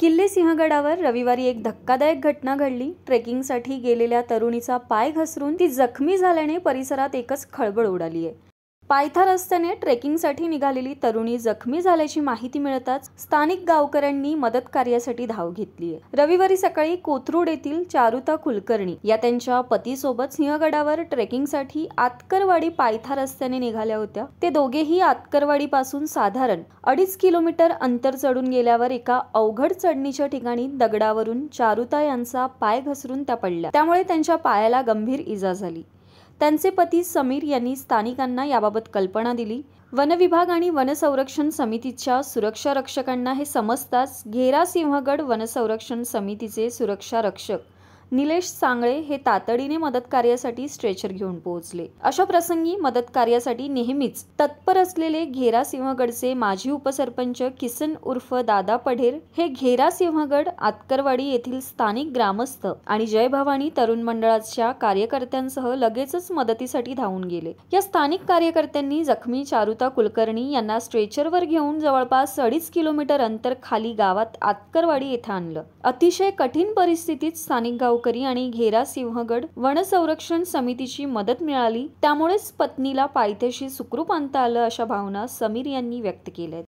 किल्ले सिंहगडावर रविवारी एक धक्कादायक घटना घडली ट्रेकिंगसाठी गेलेल्या तरुणीचा पाय घसरून ती जखमी झाल्याने परिसरात एकच खळबळ उडाली आहे पायथा रस्त्याने ट्रेकिंगसाठी निघालेली तरुणी जखमी झाल्याची माहिती मिळताच स्थानिक गावकऱ्यांनी मदत कार्यासाठी धाव घेतली रविवारी सकाळी कोथरूड येथील चारुता कुलकर्णी या त्यांच्या पतीसोबत सिंहगडावर ट्रेकिंगसाठी आतकरवाडी पायथा रस्त्याने निघाल्या होत्या ते दोघेही आतकरवाडी पासून साधारण अडीच किलोमीटर अंतर चढून गेल्यावर एका अवघड चढणीच्या ठिकाणी दगडावरून चारुता यांचा पाय घसरून त्या पडल्या त्यामुळे त्यांच्या पायाला गंभीर इजा झाली त्यांचे पती समीर यांनी स्थानिकांना याबाबत कल्पना दिली वनविभाग आणि वनसंरक्षण समितीच्या सुरक्षा रक्षकांना हे समजताच घेरा सिंहगड वनसंरक्षण समितीचे सुरक्षा रक्षक निलेश सांगळे हे तातडीने मदत कार्यासाठी स्ट्रेचर घेऊन पोहोचले अशा प्रसंगी मदत कार्यासाठी नेहमीच तत्पर असलेले घेरा सिंहगडचे माजी उपसरपंच किसन उर्फ दादा पढेर हे घेरा सिंहगड आतकरवाडी येथील स्थानिक ग्रामस्थ आणि जय भवानी तरुण मंडळाच्या कार्यकर्त्यांसह लगेचच मदतीसाठी धावून गेले या स्थानिक कार्यकर्त्यांनी जखमी चारुता कुलकर्णी यांना स्ट्रेचरवर घेऊन जवळपास अडीच किलोमीटर अंतर खाली गावात आतकरवाडी येथे आणलं अतिशय कठीण परिस्थितीत स्थानिक गाव गावकरी आणि घेरा सिंहगड संरक्षण समितीची मदत मिळाली त्यामुळेच पत्नीला पायथ्याशी सुखरूप आणता आलं अशा भावना समीर यांनी व्यक्त केल्या